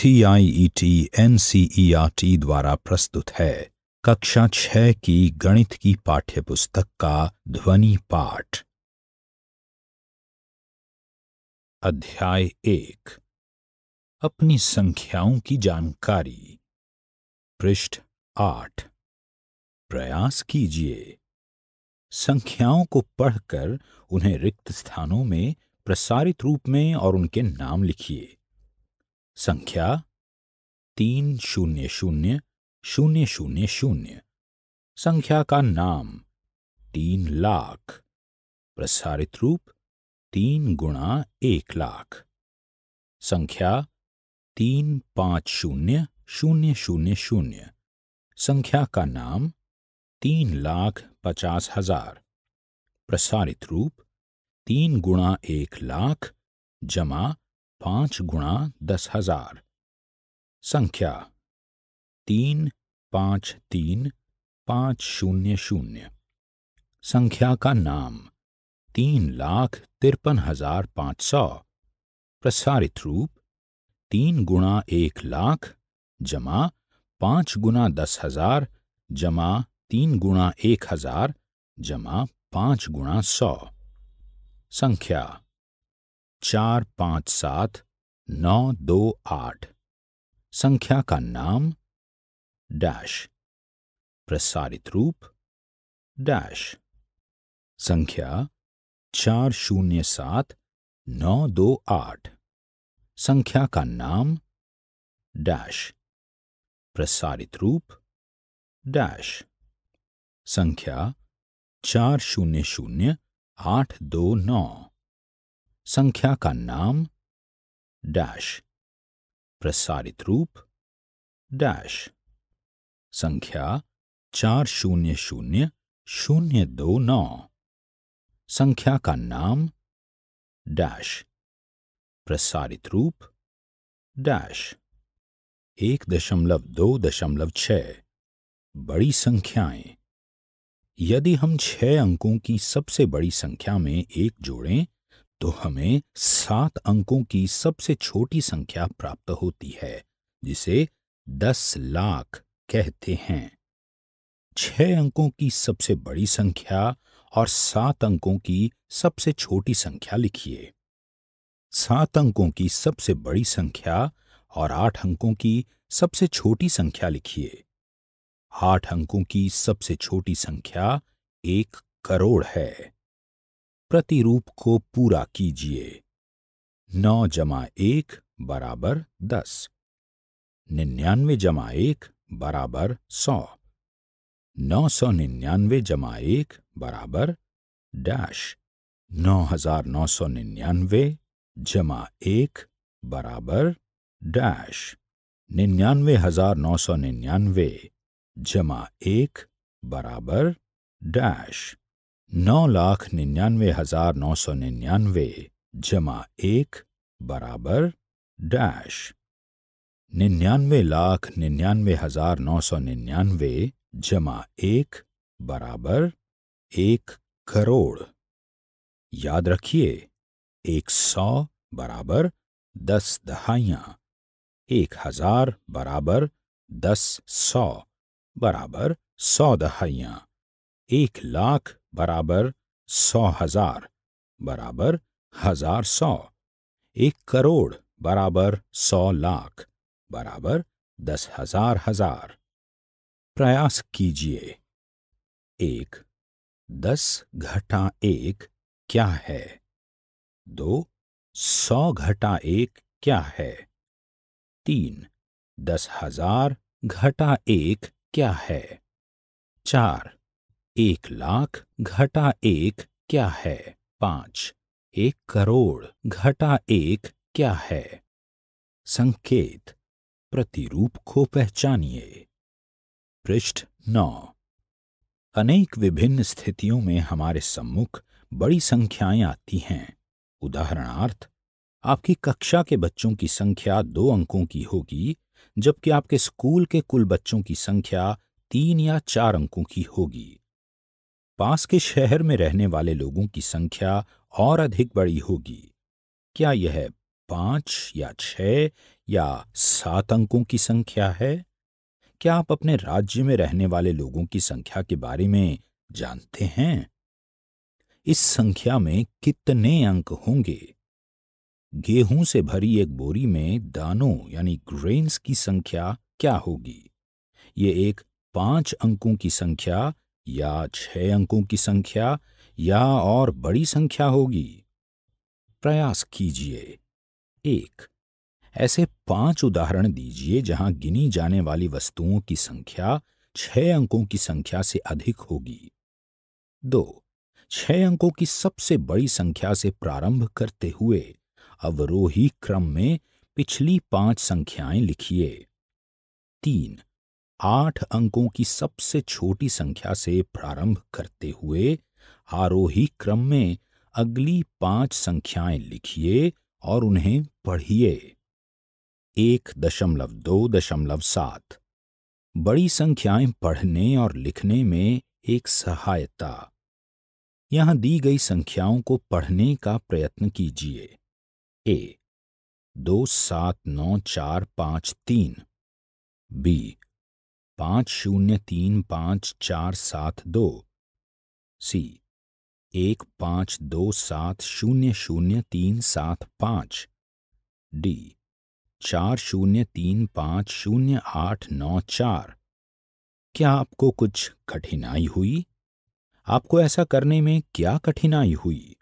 C I E T N C E R T द्वारा प्रस्तुत है कक्षा छह की गणित की पाठ्य पुस्तक का ध्वनि पाठ अध्याय एक अपनी संख्याओं की जानकारी पृष्ठ आठ प्रयास कीजिए संख्याओं को पढ़कर उन्हें रिक्त स्थानों में प्रसारित रूप में और उनके नाम लिखिए संख्या तीन शून्य शून्य शून्य शून्य शून्य संख्या का नाम तीन लाख प्रसारित रूप तीन गुणा एक लाख संख्या तीन पाँच शून्य शून्य शून्य शून्य संख्या का नाम तीन लाख पचास हजार प्रसारित रूप तीन गुणा एक लाख जमा पाँच गुणा दस हजार संख्या तीन पांच तीन पाँच शून्य शून्य संख्या का नाम तीन लाख तिरपन हजार पाँच सौ प्रसारित रूप तीन गुणा एक लाख जमा पांच गुणा दस हजार जमा तीन गुणा एक हजार जमा पांच गुणा सौ संख्या चार पाँच सात नौ दो आठ संख्या का नाम डैश प्रसारित रूप डैश संख्या चार शून्य सात नौ दो आठ संख्या का नाम डैश प्रसारित रूप डैश संख्या चार शून्य शून्य आठ दो नौ संख्या का नाम डैश प्रसारित रूप डैश संख्या चार शून्य शून्य शून्य दो नौ संख्या का नाम डैश प्रसारित रूप डैश एक दशमलव दो दशमलव छ बड़ी संख्याएं यदि हम छह अंकों की सबसे बड़ी संख्या में एक जोड़ें तो हमें सात अंकों की सबसे छोटी संख्या प्राप्त होती है जिसे दस लाख कहते हैं छह अंकों की सबसे बड़ी संख्या और सात अंकों की सबसे छोटी संख्या लिखिए सात अंकों की सबसे बड़ी संख्या और आठ अंकों की सबसे छोटी संख्या लिखिए आठ अंकों की सबसे छोटी संख्या एक करोड़ है प्रतिरूप को पूरा कीजिए नौ जमा एक बराबर दस निन्यानवे जमा एक बराबर सौ नौ सौ निन्यानवे जमा एक बराबर डैश नौ हजार नौ सौ निन्यानवे जमा एक बराबर डैश निन्यानवे हजार नौ सौ निन्यानवे जमा एक बराबर डैश नौ लाख निन्यानवे हजार नौ सौ निन्यानवे जमा एक बराबर डैश निन्यानवे लाख निन्यानवे हजार नौ सौ निन्यानवे जमा एक बराबर एक करोड़ याद रखिए एक सौ बराबर दस दहाइया एक हजार बराबर दस सौ बराबर सौ दहाइया एक लाख बराबर सौ हजार बराबर हजार सौ एक करोड़ बराबर सौ लाख बराबर दस हजार हजार प्रयास कीजिए एक दस घटा एक क्या है दो सौ घटा एक क्या है तीन दस हजार घटा एक क्या है चार एक लाख घटा एक क्या है पांच एक करोड़ घटा एक क्या है संकेत प्रतिरूप को पहचानिए पृष्ठ नौ अनेक विभिन्न स्थितियों में हमारे सम्मुख बड़ी संख्याएं आती हैं उदाहरणार्थ आपकी कक्षा के बच्चों की संख्या दो अंकों की होगी जबकि आपके स्कूल के कुल बच्चों की संख्या तीन या चार अंकों की होगी पास के शहर में रहने वाले लोगों की संख्या और अधिक बड़ी होगी क्या यह पांच या छह या सात अंकों की संख्या है क्या आप अपने राज्य में रहने वाले लोगों की संख्या के बारे में जानते हैं इस संख्या में कितने अंक होंगे गेहूं से भरी एक बोरी में दानों यानी ग्रेन्स की संख्या क्या होगी ये एक पांच अंकों की संख्या या छह अंकों की संख्या या और बड़ी संख्या होगी प्रयास कीजिए एक ऐसे पांच उदाहरण दीजिए जहां गिनी जाने वाली वस्तुओं की संख्या छह अंकों की संख्या से अधिक होगी दो छह अंकों की सबसे बड़ी संख्या से प्रारंभ करते हुए अवरोही क्रम में पिछली पांच संख्याएं लिखिए तीन आठ अंकों की सबसे छोटी संख्या से प्रारंभ करते हुए आरोही क्रम में अगली पांच संख्याएं लिखिए और उन्हें पढ़िए एक दशमलव दो दशमलव सात बड़ी संख्याएं पढ़ने और लिखने में एक सहायता यहां दी गई संख्याओं को पढ़ने का प्रयत्न कीजिए ए दो सात नौ चार पांच तीन बी पाँच शून्य तीन पाँच चार सात दो सी एक पाँच दो सात शून्य शून्य तीन सात पाँच डी चार शून्य तीन पाँच शून्य आठ नौ चार क्या आपको कुछ कठिनाई हुई आपको ऐसा करने में क्या कठिनाई हुई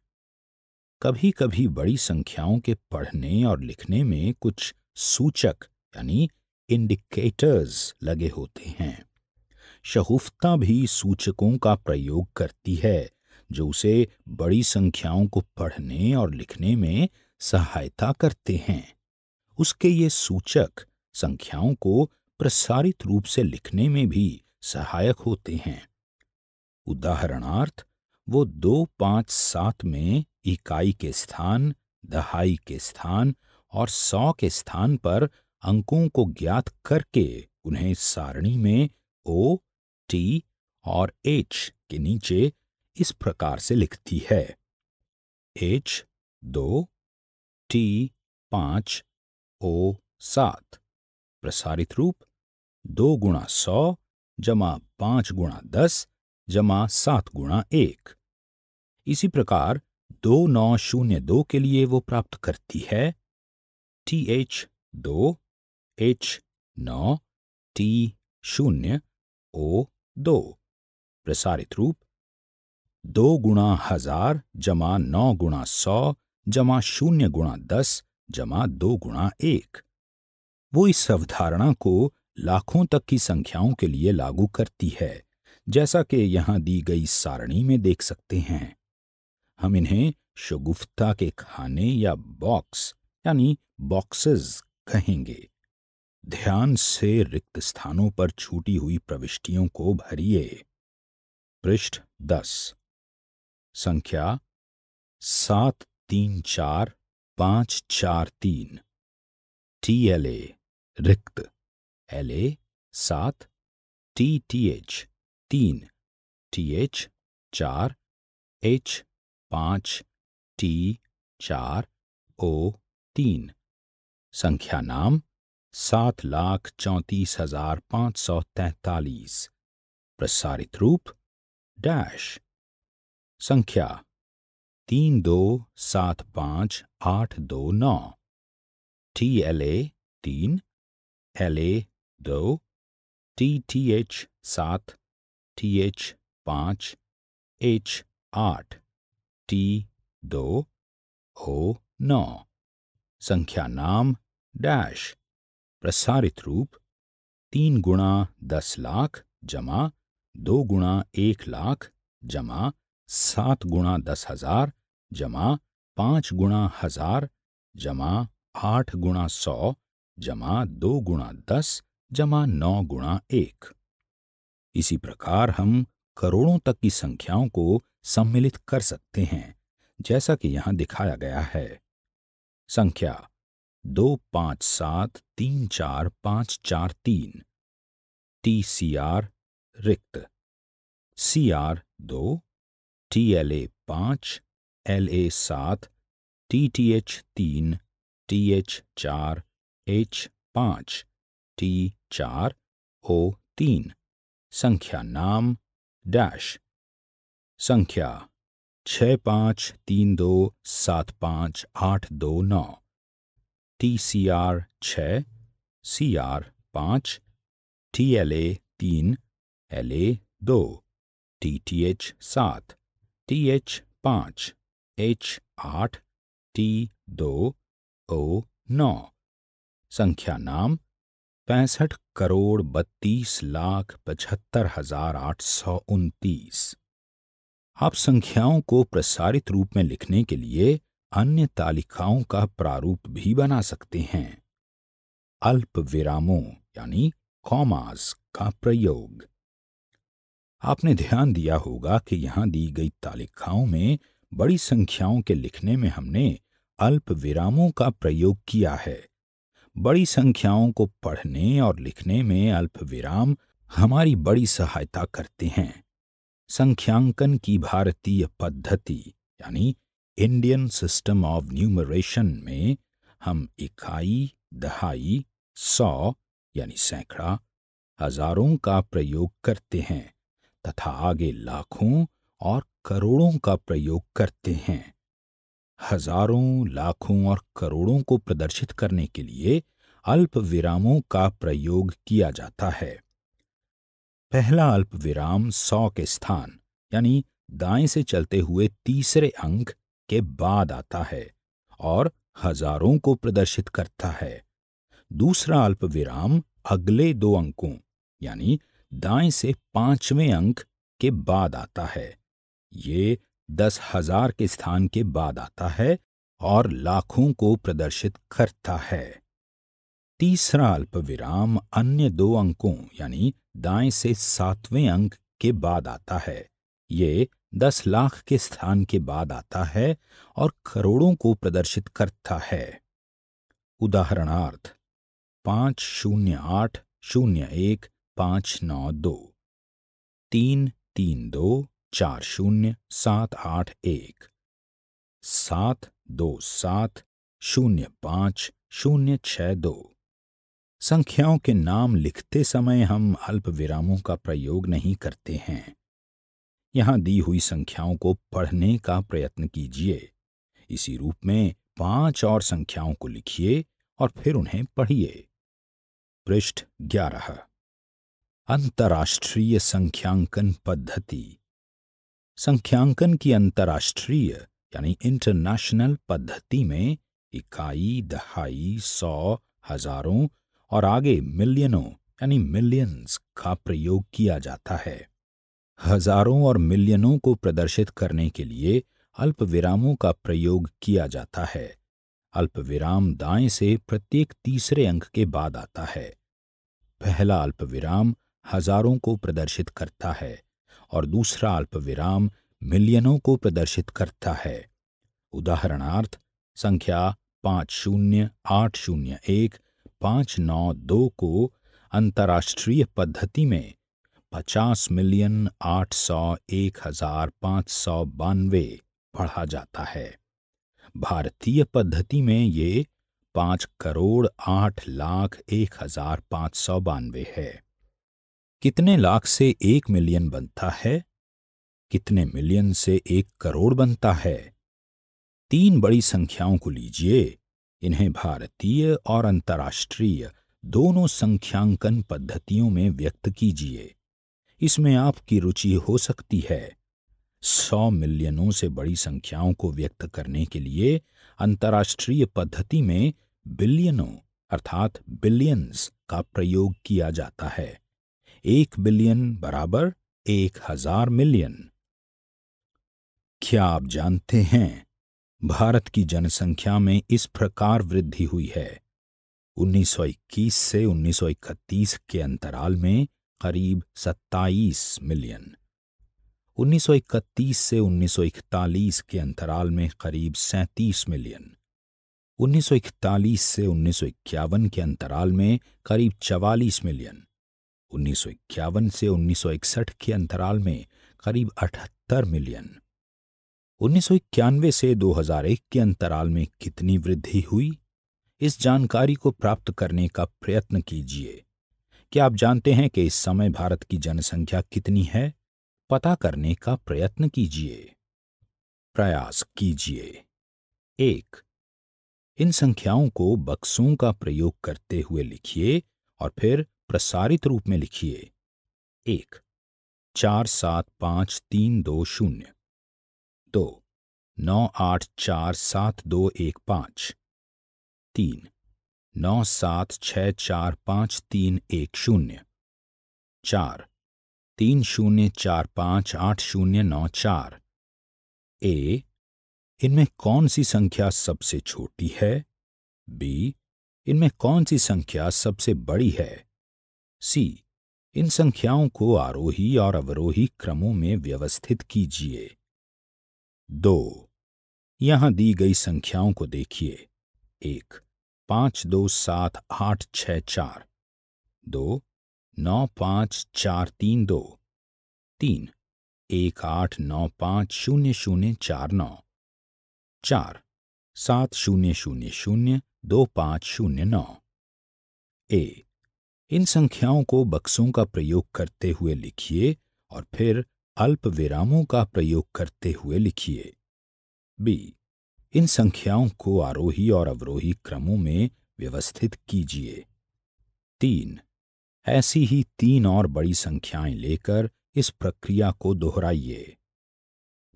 कभी कभी बड़ी संख्याओं के पढ़ने और लिखने में कुछ सूचक यानी इंडिकेटर्स लगे होते हैं शगुफ्ता भी सूचकों का प्रयोग करती है जो उसे बड़ी संख्याओं को पढ़ने और लिखने में सहायता करते हैं उसके ये सूचक संख्याओं को प्रसारित रूप से लिखने में भी सहायक होते हैं उदाहरणार्थ वो दो पांच सात में इकाई के स्थान दहाई के स्थान और सौ के स्थान पर अंकों को ज्ञात करके उन्हें सारणी में ओ टी और एच के नीचे इस प्रकार से लिखती है एच दो टी पांच ओ सात प्रसारित रूप दो गुणा सौ जमा पांच गुणा दस जमा सात गुणा एक इसी प्रकार दो नौ शून्य दो के लिए वो प्राप्त करती है टी एच दो एच नौ टी शून्य ओ दो प्रसारित रूप दो गुणा हजार जमा नौ गुणा सौ जमा शून्य गुणा दस जमा दो गुणा एक वो इस अवधारणा को लाखों तक की संख्याओं के लिए लागू करती है जैसा कि यहां दी गई सारणी में देख सकते हैं हम इन्हें शगुफ्ता के खाने या बॉक्स यानी बॉक्सेस कहेंगे ध्यान से रिक्त स्थानों पर छूटी हुई प्रविष्टियों को भरिए पृष्ठ दस संख्या सात तीन चार पांच चार तीन टी एल ए रिक्त एल ए सात टी टी एच तीन टी एच चार एच पांच टी चार ओ तीन संख्या नाम सात लाख चौंतीस हजार पांच सौ तैतालीस प्रसारित रूप डैश संख्या तीन दो सात पांच आठ दो नौ टी एल ए तीन एल ए दो टी टी एच सात टी एच पांच एच आठ टी दो ओ नौ संख्या नाम डैश प्रसारित रूप तीन गुणा दस लाख जमा दो गुणा एक लाख जमा सात गुणा दस हजार जमा पाँच गुणा हजार जमा आठ गुणा सौ जमा दो गुणा दस जमा नौ गुणा एक इसी प्रकार हम करोड़ों तक की संख्याओं को सम्मिलित कर सकते हैं जैसा कि यहां दिखाया गया है संख्या दो पाँच सात तीन चार पाँच चार तीन टी सी आर रिक्त सी आर दो टी एल ए पाँच एल ए सात टी टी एच तीन टी एच चार एच पाँच टी चार ओ तीन संख्या नाम डैश संख्या छः पाँच तीन दो सात पाँच आठ दो नौ टी सी आर छः सी आर पाँच टी एल ए तीन एल ए दो टी टी एच सात टी एच पाँच एच आठ टी दो ओ नौ संख्या नाम पैंसठ करोड़ बत्तीस लाख पचहत्तर हजार आठ सौ उनतीस आप संख्याओं को प्रसारित रूप में लिखने के लिए अन्य तालिकाओं का प्रारूप भी बना सकते हैं अल्प विरामों यानी कॉमास का प्रयोग आपने ध्यान दिया होगा कि यहां दी गई तालिकाओं में बड़ी संख्याओं के लिखने में हमने अल्प विरामों का प्रयोग किया है बड़ी संख्याओं को पढ़ने और लिखने में अल्प विराम हमारी बड़ी सहायता करते हैं संख्यांकन की भारतीय पद्धति यानी इंडियन सिस्टम ऑफ न्यूमरेशन में हम इकाई दहाई सौ यानी सैकड़ा हजारों का प्रयोग करते हैं तथा आगे लाखों और करोड़ों का प्रयोग करते हैं हजारों लाखों और करोड़ों को प्रदर्शित करने के लिए अल्प विरामों का प्रयोग किया जाता है पहला अल्प विराम सौ के स्थान यानी दाएं से चलते हुए तीसरे अंक के बाद आता है और हजारों को प्रदर्शित करता है दूसरा अल्प विराम अगले दो अंकों यानी दाएं से पांचवें अंक के बाद आता है ये दस हजार के स्थान के बाद आता है और लाखों को प्रदर्शित करता है तीसरा अल्प विराम अन्य दो अंकों यानी दाएं से सातवें अंक के बाद आता है ये दस लाख के स्थान के बाद आता है और करोड़ों को प्रदर्शित करता है उदाहरणार्थ पांच शून्य आठ शून्य एक पांच नौ दो तीन तीन दो चार शून्य सात आठ एक सात दो सात शून्य पाँच शून्य छह दो संख्याओं के नाम लिखते समय हम अल्प विरामों का प्रयोग नहीं करते हैं यहां दी हुई संख्याओं को पढ़ने का प्रयत्न कीजिए इसी रूप में पांच और संख्याओं को लिखिए और फिर उन्हें पढ़िए पृष्ठ ग्यारह अंतर्राष्ट्रीय संख्यांकन पद्धति संख्यांकन की अंतर्राष्ट्रीय यानी इंटरनेशनल पद्धति में इकाई दहाई सौ हजारों और आगे मिलियनों यानी मिलियंस का प्रयोग किया जाता है हजारों और मिलियनों को प्रदर्शित करने के लिए अल्प विरामों का प्रयोग किया जाता है अल्प विराम दाएं से प्रत्येक तीसरे अंक के बाद आता है पहला अल्प विराम हजारों को प्रदर्शित करता है और दूसरा अल्प विराम मिलियनों को प्रदर्शित करता है उदाहरणार्थ संख्या पाँच शून्य आठ शून्य एक पाँच नौ दो को अंतर्राष्ट्रीय पद्धति में पचास मिलियन आठ सौ एक हजार पाँच सौ बानवे पढ़ा जाता है भारतीय पद्धति में ये पाँच करोड़ आठ लाख एक हजार पाँच सौ बानवे है कितने लाख से एक मिलियन बनता है कितने मिलियन से एक करोड़ बनता है तीन बड़ी संख्याओं को लीजिए इन्हें भारतीय और अंतर्राष्ट्रीय दोनों संख्यांकन पद्धतियों में व्यक्त कीजिए इसमें आपकी रुचि हो सकती है सौ मिलियनों से बड़ी संख्याओं को व्यक्त करने के लिए अंतर्राष्ट्रीय पद्धति में बिलियनों अर्थात बिलियंस का प्रयोग किया जाता है एक बिलियन बराबर एक हजार मिलियन क्या आप जानते हैं भारत की जनसंख्या में इस प्रकार वृद्धि हुई है 1921 से 1931 के अंतराल में करीब 27 मिलियन 1931 से 1941 के अंतराल में करीब 37 मिलियन 1941 से उन्नीस के अंतराल में करीब 44 मिलियन उन्नीस से उन्नीस के अंतराल में करीब 78 मिलियन उन्नीस से 2001 के अंतराल में कितनी वृद्धि हुई इस जानकारी को प्राप्त करने का प्रयत्न कीजिए क्या आप जानते हैं कि इस समय भारत की जनसंख्या कितनी है पता करने का प्रयत्न कीजिए प्रयास कीजिए एक इन संख्याओं को बक्सों का प्रयोग करते हुए लिखिए और फिर प्रसारित रूप में लिखिए एक चार सात पांच तीन दो शून्य दो नौ आठ चार सात दो एक पांच तीन नौ सात छ चार पाँच तीन एक शून्य चार तीन शून्य चार पाँच आठ शून्य नौ चार ए इनमें कौन सी संख्या सबसे छोटी है बी इनमें कौन सी संख्या सबसे बड़ी है सी इन संख्याओं को आरोही और अवरोही क्रमों में व्यवस्थित कीजिए दो यहां दी गई संख्याओं को देखिए एक पाँच दो सात आठ छः चार दो नौ पाँच चार तीन दो तीन एक आठ नौ पाँच शून्य शून्य चार नौ चार सात शून्य शून्य शून्य दो पाँच शून्य नौ ए इन संख्याओं को बक्सों का प्रयोग करते हुए लिखिए और फिर अल्प विरामों का प्रयोग करते हुए लिखिए बी इन संख्याओं को आरोही और अवरोही क्रमों में व्यवस्थित कीजिए तीन ऐसी ही तीन और बड़ी संख्याएं लेकर इस प्रक्रिया को दोहराइए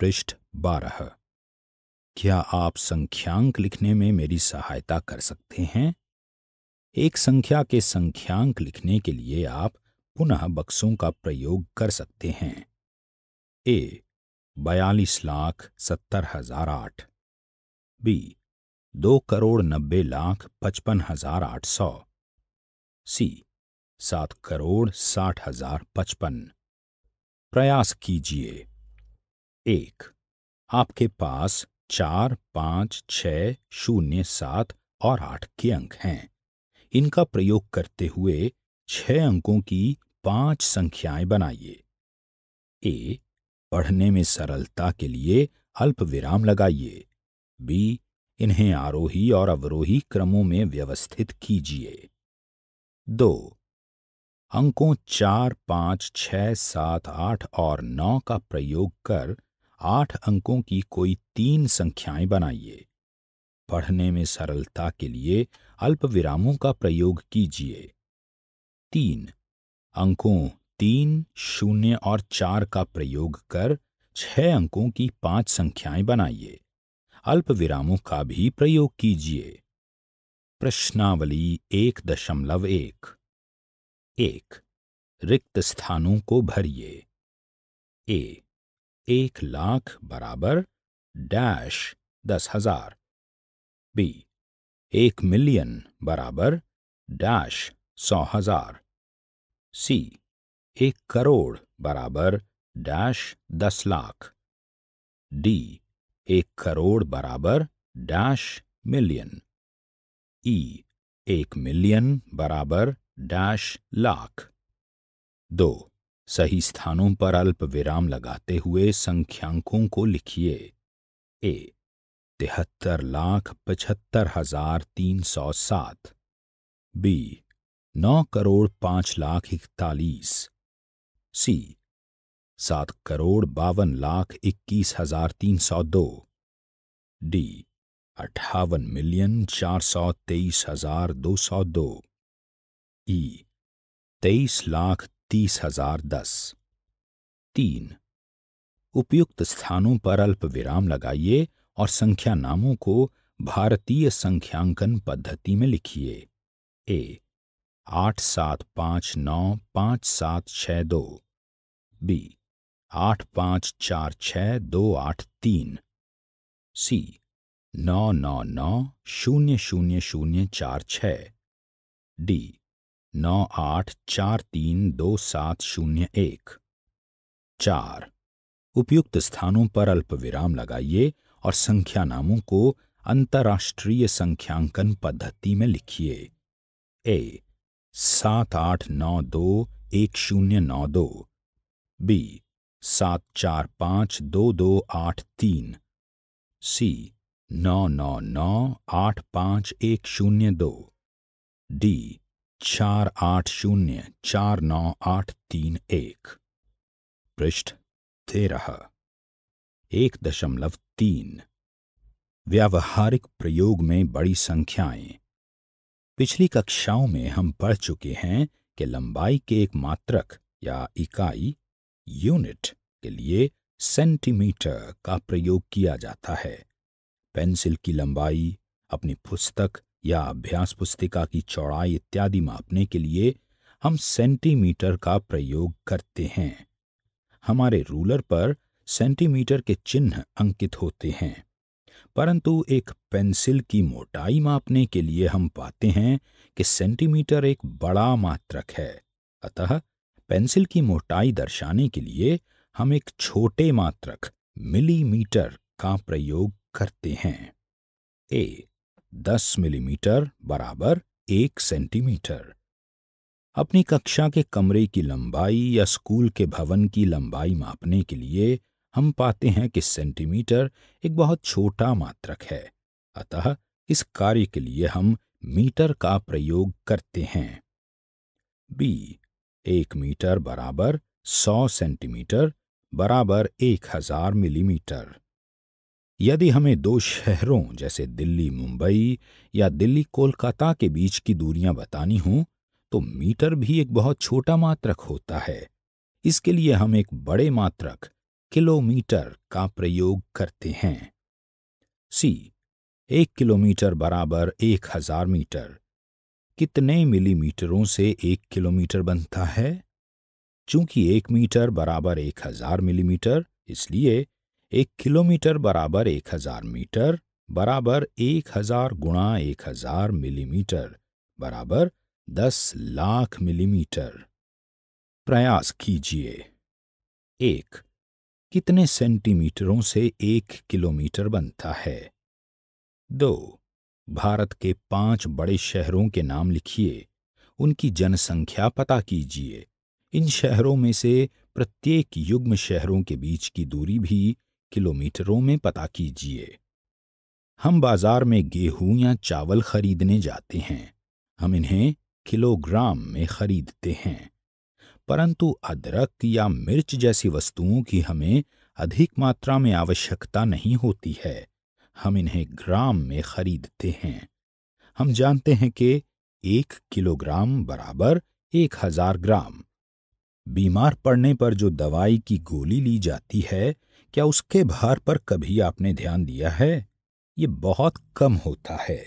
पृष्ठ बारह क्या आप संख्यांक लिखने में मेरी सहायता कर सकते हैं एक संख्या के संख्यांक लिखने के लिए आप पुनः बक्सों का प्रयोग कर सकते हैं ए बयालीस लाख सत्तर हजार आठ बी दो करोड़ नब्बे लाख पचपन हजार आठ सौ सी सात करोड़ साठ हजार पचपन प्रयास कीजिए एक आपके पास चार पांच छ शून्य सात और आठ के अंक हैं इनका प्रयोग करते हुए छह अंकों की पांच संख्याएं बनाइए ए पढ़ने में सरलता के लिए अल्प विराम लगाइए बी इन्हें आरोही और अवरोही क्रमों में व्यवस्थित कीजिए दो अंकों चार पांच छ सात आठ और नौ का प्रयोग कर आठ अंकों की कोई तीन संख्याएं बनाइए पढ़ने में सरलता के लिए अल्प विरामों का प्रयोग कीजिए तीन अंकों तीन शून्य और चार का प्रयोग कर छह अंकों की पांच संख्याएं बनाइए अल्प विरामों का भी प्रयोग कीजिए प्रश्नावली एक दशमलव एक एक रिक्त स्थानों को भरिए ए एक लाख बराबर डैश दस हजार बी एक मिलियन बराबर डैश सौ हजार सी एक करोड़ बराबर डैश दस लाख डी एक करोड़ बराबर डैश मिलियन ई एक मिलियन बराबर डैश लाख दो सही स्थानों पर अल्प विराम लगाते हुए संख्यांकों को लिखिए ए तिहत्तर लाख पचहत्तर हजार तीन सौ सात बी नौ करोड़ पांच लाख इकतालीस सी सात करोड़ बावन लाख इक्कीस हजार तीन सौ दो डी अट्ठावन मिलियन चार सौ तेईस हजार दो सौ दो ई तेईस लाख तीस हजार दस तीन उपयुक्त स्थानों पर अल्प विराम लगाइए और संख्या नामों को भारतीय संख्यांकन पद्धति में लिखिए ए आठ सात पाँच नौ पाँच सात छः दो बी आठ पांच चार छ दो आठ तीन सी नौ नौ नौ शून्य शून्य शून्य चार छ डी नौ आठ चार तीन दो सात शून्य एक चार उपयुक्त स्थानों पर अल्प विराम लगाइए और संख्या नामों को अंतर्राष्ट्रीय संख्यांकन पद्धति में लिखिए ए सात आठ नौ दो एक शून्य नौ दो बी सात चार पाँच दो दो आठ तीन सी नौ नौ नौ आठ पाँच एक शून्य दो डी चार आठ शून्य चार नौ आठ तीन एक पृष्ठ तेरह एक दशमलव तीन व्यावहारिक प्रयोग में बड़ी संख्याएं पिछली कक्षाओं में हम पढ़ चुके हैं कि लंबाई के एक मात्रक या इकाई यूनिट के लिए सेंटीमीटर का प्रयोग किया जाता है पेंसिल की लंबाई अपनी पुस्तक या अभ्यास पुस्तिका की चौड़ाई इत्यादि मापने के लिए हम सेंटीमीटर का प्रयोग करते हैं हमारे रूलर पर सेंटीमीटर के चिन्ह अंकित होते हैं परंतु एक पेंसिल की मोटाई मापने के लिए हम पाते हैं कि सेंटीमीटर एक बड़ा मात्रक है अतः पेंसिल की मोटाई दर्शाने के लिए हम एक छोटे मात्रक मिलीमीटर का प्रयोग करते हैं ए दस मिलीमीटर बराबर एक सेंटीमीटर अपनी कक्षा के कमरे की लंबाई या स्कूल के भवन की लंबाई मापने के लिए हम पाते हैं कि सेंटीमीटर एक बहुत छोटा मात्रक है अतः इस कार्य के लिए हम मीटर का प्रयोग करते हैं बी एक मीटर बराबर सौ सेंटीमीटर बराबर एक हजार मिलीमीटर यदि हमें दो शहरों जैसे दिल्ली मुंबई या दिल्ली कोलकाता के बीच की दूरियां बतानी हों तो मीटर भी एक बहुत छोटा मात्रक होता है इसके लिए हम एक बड़े मात्रक किलोमीटर का प्रयोग करते हैं सी एक किलोमीटर बराबर एक हजार मीटर कितने मिलीमीटरों से एक किलोमीटर बनता है चूंकि एक मीटर बराबर एक हजार मिलीमीटर इसलिए एक किलोमीटर बराबर एक हजार मीटर बराबर एक हजार गुणा एक हजार मिलीमीटर बराबर दस लाख मिलीमीटर प्रयास कीजिए एक कितने सेंटीमीटरों से एक किलोमीटर बनता है दो भारत के पांच बड़े शहरों के नाम लिखिए उनकी जनसंख्या पता कीजिए इन शहरों में से प्रत्येक युग्म शहरों के बीच की दूरी भी किलोमीटरों में पता कीजिए हम बाजार में गेहूं या चावल खरीदने जाते हैं हम इन्हें किलोग्राम में खरीदते हैं परंतु अदरक या मिर्च जैसी वस्तुओं की हमें अधिक मात्रा में आवश्यकता नहीं होती है हम इन्हें ग्राम में खरीदते हैं हम जानते हैं कि एक किलोग्राम बराबर एक हजार ग्राम बीमार पड़ने पर जो दवाई की गोली ली जाती है क्या उसके भार पर कभी आपने ध्यान दिया है ये बहुत कम होता है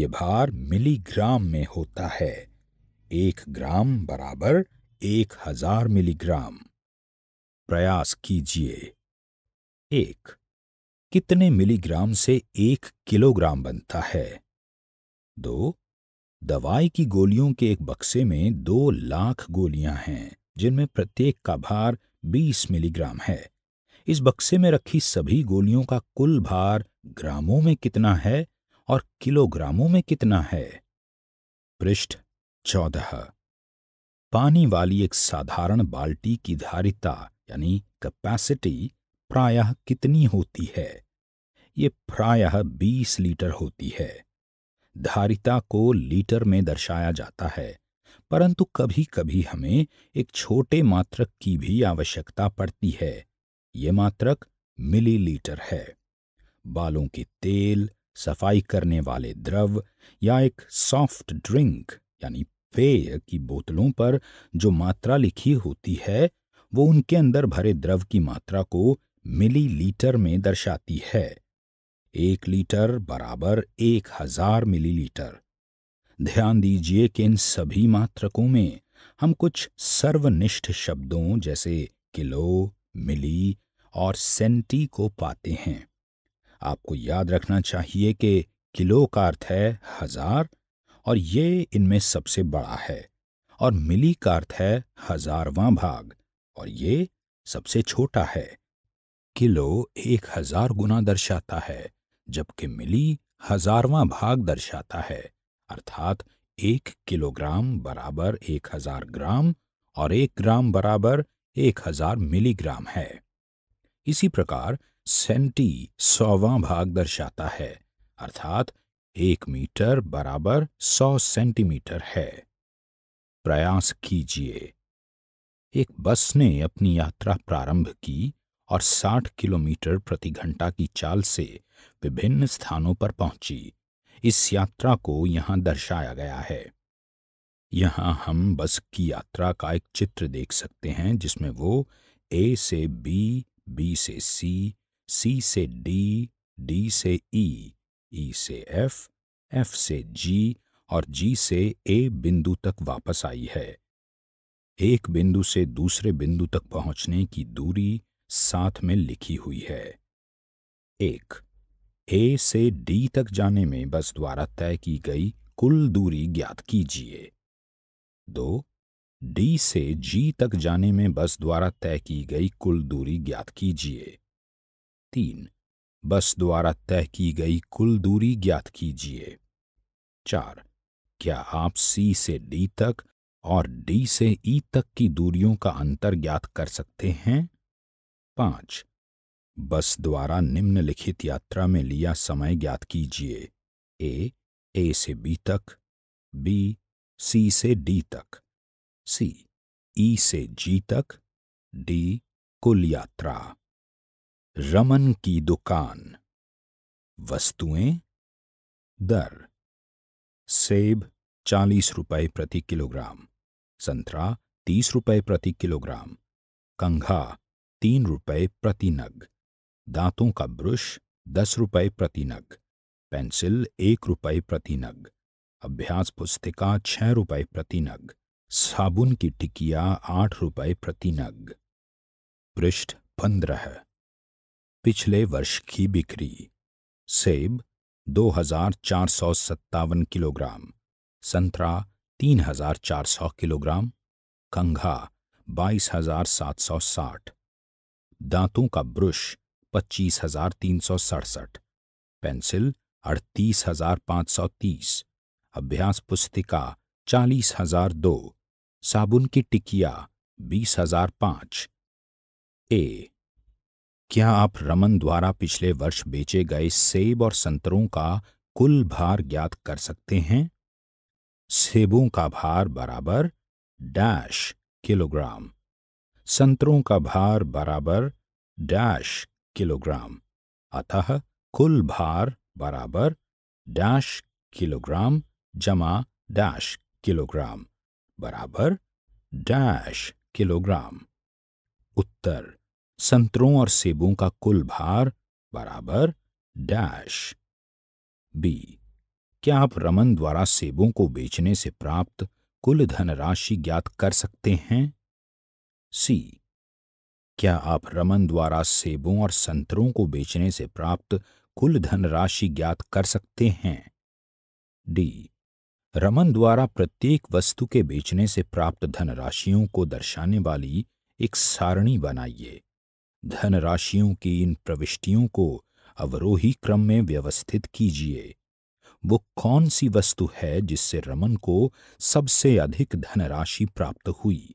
ये भार मिलीग्राम में होता है एक ग्राम बराबर एक हजार मिलीग्राम प्रयास कीजिए एक कितने मिलीग्राम से एक किलोग्राम बनता है दो दवाई की गोलियों के एक बक्से में दो लाख गोलियां हैं जिनमें प्रत्येक का भार 20 मिलीग्राम है इस बक्से में रखी सभी गोलियों का कुल भार ग्रामों में कितना है और किलोग्रामों में कितना है पृष्ठ चौदह पानी वाली एक साधारण बाल्टी की धारिता यानी कैपेसिटी प्रायः कितनी होती है ये प्रायः 20 लीटर होती है धारिता को लीटर में दर्शाया जाता है परंतु कभी कभी हमें एक छोटे मात्रक की भी आवश्यकता पड़ती है ये मात्रक मिलीलीटर है बालों के तेल सफाई करने वाले द्रव या एक सॉफ्ट ड्रिंक यानी पेय की बोतलों पर जो मात्रा लिखी होती है वो उनके अंदर भरे द्रव की मात्रा को मिलीलीटर में दर्शाती है एक लीटर बराबर एक हजार मिलीलीटर ध्यान दीजिए कि इन सभी मात्रकों में हम कुछ सर्वनिष्ठ शब्दों जैसे किलो मिली और सेंटी को पाते हैं आपको याद रखना चाहिए कि किलो का अर्थ है हजार और ये इनमें सबसे बड़ा है और मिली का अर्थ है हजारवां भाग और ये सबसे छोटा है किलो एक हजार गुना दर्शाता है जबकि मिली हजारवां भाग दर्शाता है अर्थात एक किलोग्राम बराबर एक हजार ग्राम और एक ग्राम बराबर एक हजार मिलीग्राम है इसी प्रकार सेंटी सौवां भाग दर्शाता है अर्थात एक मीटर बराबर सौ सेंटीमीटर है प्रयास कीजिए एक बस ने अपनी यात्रा प्रारंभ की और 60 किलोमीटर प्रति घंटा की चाल से विभिन्न स्थानों पर पहुंची इस यात्रा को यहां दर्शाया गया है यहां हम बस की यात्रा का एक चित्र देख सकते हैं जिसमें वो ए से बी बी से सी सी से डी डी से ई e, ई e से एफ एफ से जी और जी से ए बिंदु तक वापस आई है एक बिंदु से दूसरे बिंदु तक पहुंचने की दूरी साथ में लिखी हुई है एक ए से डी तक जाने में बस द्वारा तय की गई कुल दूरी ज्ञात कीजिए दो डी से जी तक जाने में बस द्वारा तय की गई कुल दूरी ज्ञात कीजिए तीन बस द्वारा तय की गई कुल दूरी ज्ञात कीजिए चार क्या आप सी से डी तक और डी से ई e तक की दूरियों का अंतर ज्ञात कर सकते हैं पांच बस द्वारा निम्नलिखित यात्रा में लिया समय ज्ञात कीजिए ए ए से बी तक बी सी से डी तक सी ई से जी तक डी कुल यात्रा रमन की दुकान वस्तुएं दर सेब चालीस रुपए प्रति किलोग्राम संतरा तीस रुपए प्रति किलोग्राम कंघा तीन रुपए प्रति नग दांतों का ब्रश दस रुपये प्रति नग पेंसिल एक रुपये प्रति नग अभ्यास पुस्तिका छः रुपये प्रति नग साबुन की टिकिया आठ रुपये प्रति नग पृष्ठ पंद्रह पिछले वर्ष की बिक्री सेब दो हजार चार सौ सत्तावन किलोग्राम संतरा तीन हजार चार सौ किलोग्राम कंघा बाईस हजार सात सौ साठ दांतों का ब्रश पच्चीस हजार तीन सौ सड़सठ पेंसिल अड़तीस हजार पाँच सौ तीस अभ्यास पुस्तिका चालीस हजार दो साबुन की टिकिया बीस हजार पाँच ए क्या आप रमन द्वारा पिछले वर्ष बेचे गए सेब और संतरों का कुल भार ज्ञात कर सकते हैं सेबों का भार बराबर डैश किलोग्राम संतरों का भार बराबर डैश किलोग्राम अतः कुल भार बराबर डैश किलोग्राम जमा डैश किलोग्राम बराबर डैश किलोग्राम उत्तर संतरों और सेबों का कुल भार बराबर डैश बी क्या आप रमन द्वारा सेबों को बेचने से प्राप्त कुल धनराशि ज्ञात कर सकते हैं सी क्या आप रमन द्वारा सेबों और संतरों को बेचने से प्राप्त कुल धनराशि ज्ञात कर सकते हैं डी रमन द्वारा प्रत्येक वस्तु के बेचने से प्राप्त धनराशियों को दर्शाने वाली एक सारणी बनाइए धनराशियों की इन प्रविष्टियों को अवरोही क्रम में व्यवस्थित कीजिए वो कौन सी वस्तु है जिससे रमन को सबसे अधिक धनराशि प्राप्त हुई